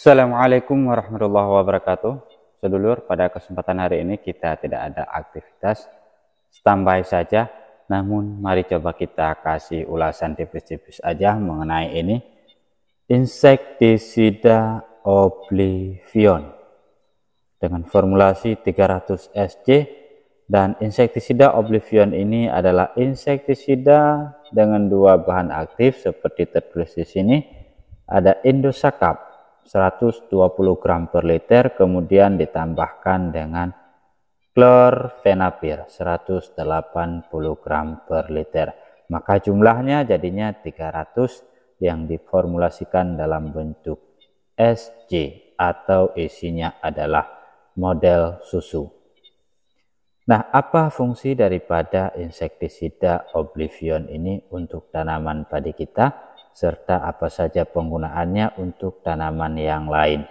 Assalamualaikum warahmatullahi wabarakatuh. Sedulur, pada kesempatan hari ini kita tidak ada aktivitas standby saja, namun mari coba kita kasih ulasan tipis-tipis aja mengenai ini insektisida oblivion dengan formulasi 300 SC dan insektisida oblivion ini adalah insektisida dengan dua bahan aktif seperti tertulis di sini ada indosakap 120 gram per liter kemudian ditambahkan dengan klorfenapir 180 gram per liter maka jumlahnya jadinya 300 yang diformulasikan dalam bentuk SC atau isinya adalah model susu. Nah, apa fungsi daripada insektisida oblivion ini untuk tanaman padi kita? serta apa saja penggunaannya untuk tanaman yang lain.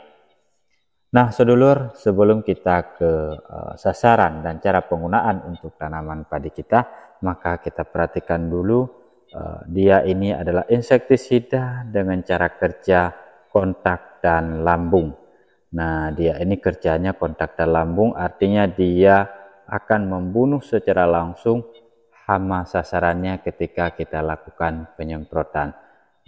Nah, sedulur, sebelum kita ke uh, sasaran dan cara penggunaan untuk tanaman padi kita, maka kita perhatikan dulu uh, dia ini adalah insektisida dengan cara kerja kontak dan lambung. Nah, dia ini kerjanya kontak dan lambung, artinya dia akan membunuh secara langsung hama sasarannya ketika kita lakukan penyemprotan.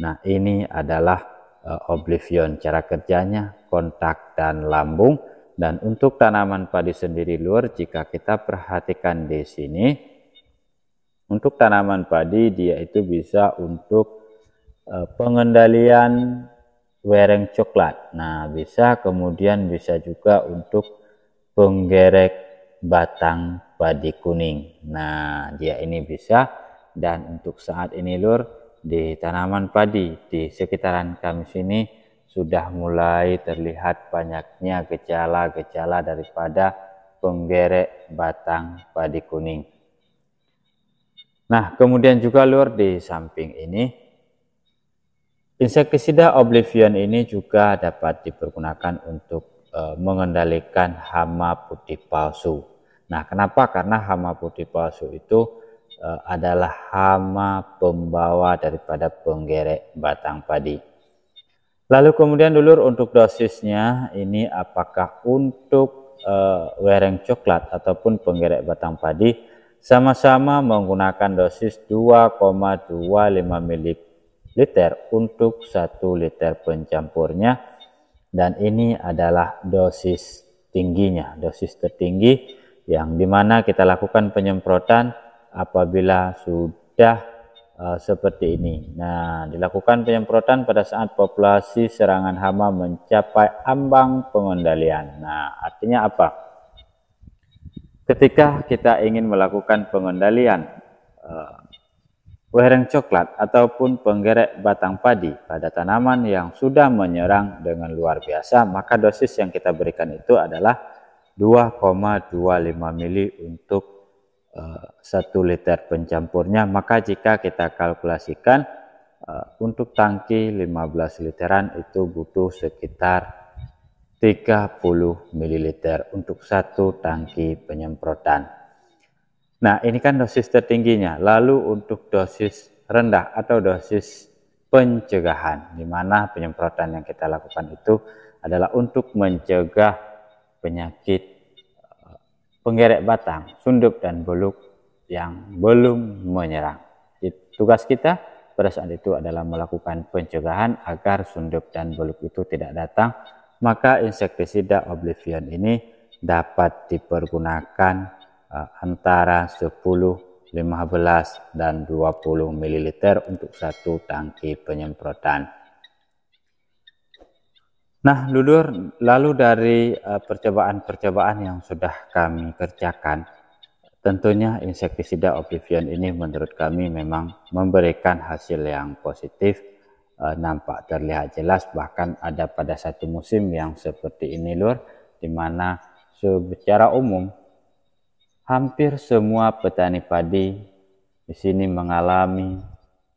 Nah, ini adalah uh, oblivion cara kerjanya kontak dan lambung dan untuk tanaman padi sendiri luar jika kita perhatikan di sini untuk tanaman padi dia itu bisa untuk uh, pengendalian wereng coklat. Nah, bisa kemudian bisa juga untuk penggerek batang padi kuning. Nah, dia ini bisa dan untuk saat ini lur di tanaman padi di sekitaran kami sini sudah mulai terlihat banyaknya gejala-gejala daripada penggerek batang padi kuning. Nah, kemudian juga lur di samping ini insektisida oblivion ini juga dapat dipergunakan untuk e, mengendalikan hama putih palsu. Nah, kenapa? Karena hama putih palsu itu E, adalah hama pembawa daripada penggerek batang padi. Lalu kemudian dulur untuk dosisnya ini apakah untuk uh, wereng coklat ataupun penggerek batang padi sama-sama menggunakan dosis 2,25 ml untuk 1 liter pencampurnya dan ini adalah dosis tingginya, dosis tertinggi yang dimana kita lakukan penyemprotan apabila sudah uh, seperti ini. Nah, dilakukan penyemprotan pada saat populasi serangan hama mencapai ambang pengendalian. Nah, artinya apa? Ketika kita ingin melakukan pengendalian uh, eh, wereng coklat ataupun penggerek batang padi pada tanaman yang sudah menyerang dengan luar biasa, maka dosis yang kita berikan itu adalah 2,25 mili untuk Eh, satu liter pencampurnya maka jika kita kalkulasikan eh, untuk tangki 15 literan itu butuh sekitar 30 ml untuk satu tangki penyemprotan nah ini kan dosis tertingginya lalu untuk dosis rendah atau dosis pencegahan di mana penyemprotan yang kita lakukan itu adalah untuk mencegah penyakit penggerek batang, sundup dan buluk yang belum menyerang. Tugas kita pada saat itu adalah melakukan pencegahan agar sundup dan buluk itu tidak datang, maka insektisida oblivion ini dapat dipergunakan eh, antara 10, 15, dan 20 ml untuk satu tangki penyemprotan. Nah, Lulur, lalu dari eh, percobaan-percobaan yang sudah kami kerjakan, tentunya insektisida opivian ini menurut kami memang memberikan hasil yang positif, eh, nampak terlihat jelas, bahkan ada pada satu musim yang seperti ini, Lur, di mana secara umum hampir semua petani padi di sini mengalami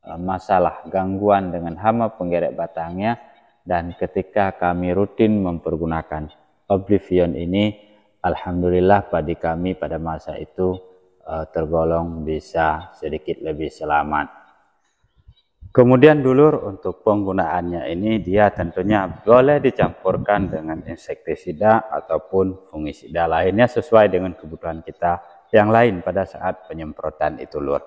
eh, masalah gangguan dengan hama penggerek batangnya dan ketika kami rutin mempergunakan Oblivion ini, Alhamdulillah padi kami pada masa itu uh, tergolong bisa sedikit lebih selamat. Kemudian dulur untuk penggunaannya ini dia tentunya boleh dicampurkan dengan insektisida ataupun fungisida lainnya sesuai dengan kebutuhan kita yang lain pada saat penyemprotan itu lur.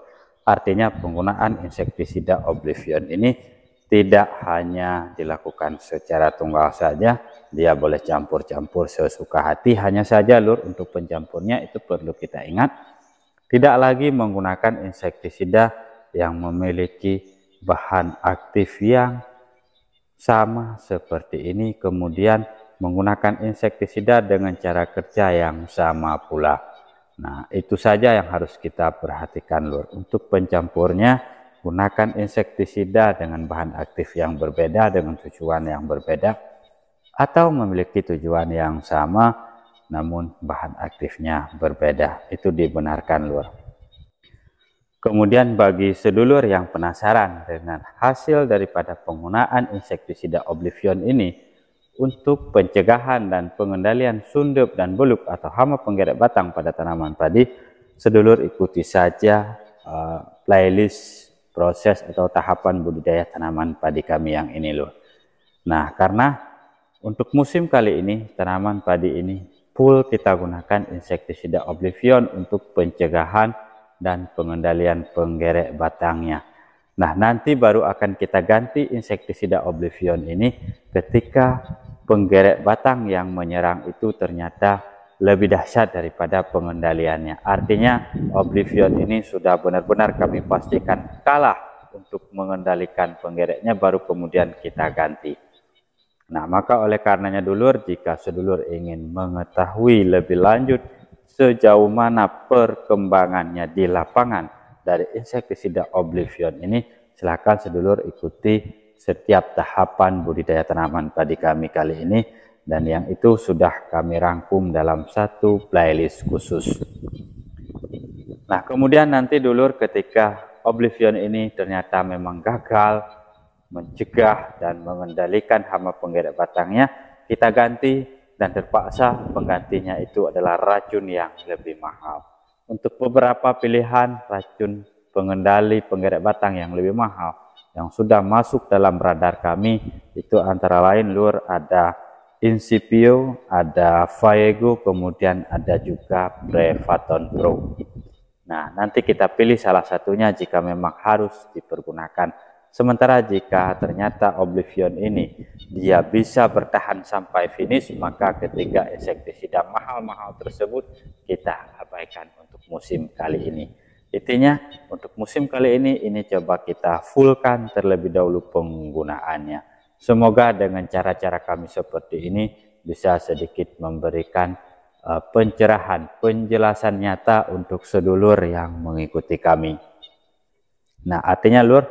Artinya penggunaan insektisida oblivion ini tidak hanya dilakukan secara tunggal saja, dia boleh campur-campur sesuka hati, hanya saja lur untuk pencampurnya itu perlu kita ingat. Tidak lagi menggunakan insektisida yang memiliki bahan aktif yang sama seperti ini, kemudian menggunakan insektisida dengan cara kerja yang sama pula. Nah, itu saja yang harus kita perhatikan lur. Untuk pencampurnya, gunakan insektisida dengan bahan aktif yang berbeda dengan tujuan yang berbeda atau memiliki tujuan yang sama namun bahan aktifnya berbeda. Itu dibenarkan, luar. Kemudian bagi sedulur yang penasaran dengan hasil daripada penggunaan insektisida Oblivion ini untuk pencegahan dan pengendalian sundep dan buluk atau hama penggerak batang pada tanaman padi, sedulur ikuti saja uh, playlist proses atau tahapan budidaya tanaman padi kami yang ini loh. Nah, karena untuk musim kali ini tanaman padi ini full kita gunakan insektisida oblivion untuk pencegahan dan pengendalian penggerek batangnya. Nah, nanti baru akan kita ganti insektisida oblivion ini ketika penggerek batang yang menyerang itu ternyata lebih dahsyat daripada pengendaliannya. Artinya Oblivion ini sudah benar-benar kami pastikan kalah untuk mengendalikan penggereknya baru kemudian kita ganti. Nah maka oleh karenanya dulur jika sedulur ingin mengetahui lebih lanjut sejauh mana perkembangannya di lapangan dari insektisida Oblivion ini silakan sedulur ikuti setiap tahapan budidaya tanaman tadi kami kali ini dan yang itu sudah kami rangkum dalam satu playlist khusus. Nah, kemudian nanti dulur ketika Oblivion ini ternyata memang gagal mencegah dan mengendalikan hama penggerak batangnya, kita ganti dan terpaksa penggantinya itu adalah racun yang lebih mahal. Untuk beberapa pilihan racun pengendali penggerak batang yang lebih mahal yang sudah masuk dalam radar kami itu antara lain lur ada Incipio, ada Faego, kemudian ada juga Brevaton Pro. Nah, nanti kita pilih salah satunya jika memang harus dipergunakan. Sementara jika ternyata Oblivion ini dia bisa bertahan sampai finish, maka ketiga insektisida mahal-mahal tersebut kita abaikan untuk musim kali ini. Intinya untuk musim kali ini, ini coba kita fullkan terlebih dahulu penggunaannya. Semoga dengan cara-cara kami seperti ini bisa sedikit memberikan uh, pencerahan, penjelasan nyata untuk sedulur yang mengikuti kami. Nah, artinya lur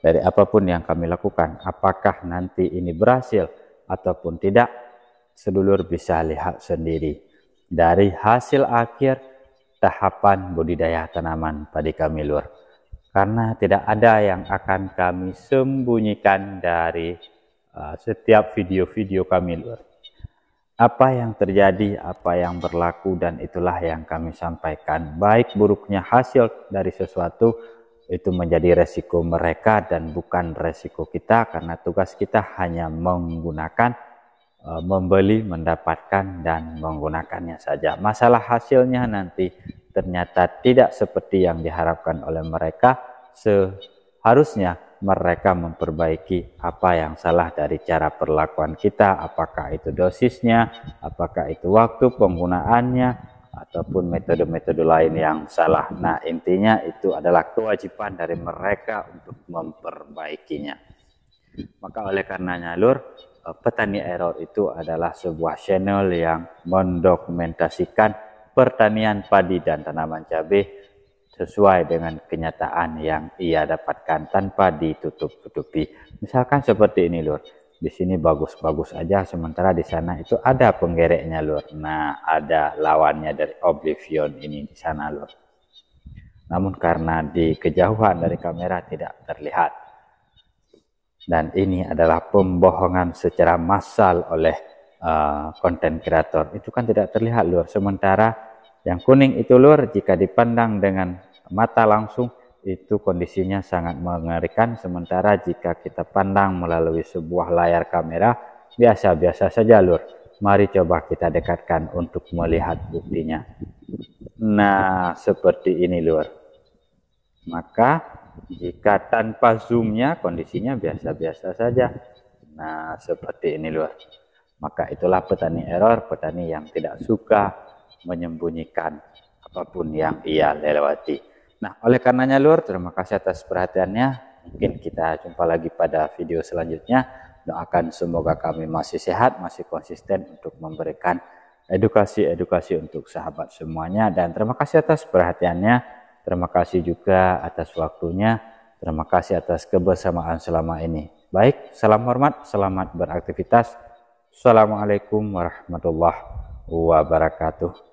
dari apapun yang kami lakukan, apakah nanti ini berhasil ataupun tidak, sedulur bisa lihat sendiri dari hasil akhir tahapan budidaya tanaman padi kami lur. Karena tidak ada yang akan kami sembunyikan dari Ah, setiap video-video kami apa yang terjadi, apa yang berlaku dan itulah yang kami sampaikan. Baik buruknya hasil dari sesuatu itu menjadi resiko mereka dan bukan resiko kita karena tugas kita hanya menggunakan, ah, membeli, mendapatkan dan menggunakannya saja. Masalah hasilnya nanti ternyata tidak seperti yang diharapkan oleh mereka seharusnya mereka memperbaiki apa yang salah dari cara perlakuan kita, apakah itu dosisnya, apakah itu waktu penggunaannya, ataupun metode-metode lain yang salah. Nah, intinya itu adalah kewajiban dari mereka untuk memperbaikinya. Maka oleh karenanya, Lur, eh, petani error itu adalah sebuah channel yang mendokumentasikan pertanian padi dan tanaman cabai sesuai dengan kenyataan yang ia dapatkan tanpa ditutup-tutupi. Misalkan seperti ini, Lur. Di sini bagus-bagus aja, sementara di sana itu ada penggereknya, Lur. Nah, ada lawannya dari Oblivion ini di sana, Lur. Namun karena di kejauhan dari kamera tidak terlihat. Dan ini adalah pembohongan secara massal oleh eh, konten uh, kreator. Itu kan tidak terlihat, Lur. Sementara yang kuning itu, Lur, jika dipandang dengan mata langsung itu kondisinya sangat mengerikan sementara jika kita pandang melalui sebuah layar kamera biasa-biasa saja lur mari coba kita dekatkan untuk melihat buktinya nah seperti ini lur maka jika tanpa zoomnya kondisinya biasa-biasa saja nah seperti ini lur maka itulah petani error petani yang tidak suka menyembunyikan apapun yang ia lewati Nah, oleh karenanya Lur, terima kasih atas perhatiannya. Mungkin kita jumpa lagi pada video selanjutnya. Doakan semoga kami masih sehat, masih konsisten untuk memberikan edukasi-edukasi untuk sahabat semuanya. Dan terima kasih atas perhatiannya. Terima kasih juga atas waktunya. Terima kasih atas kebersamaan selama ini. Baik, salam hormat, selamat beraktivitas. Assalamualaikum warahmatullahi wabarakatuh.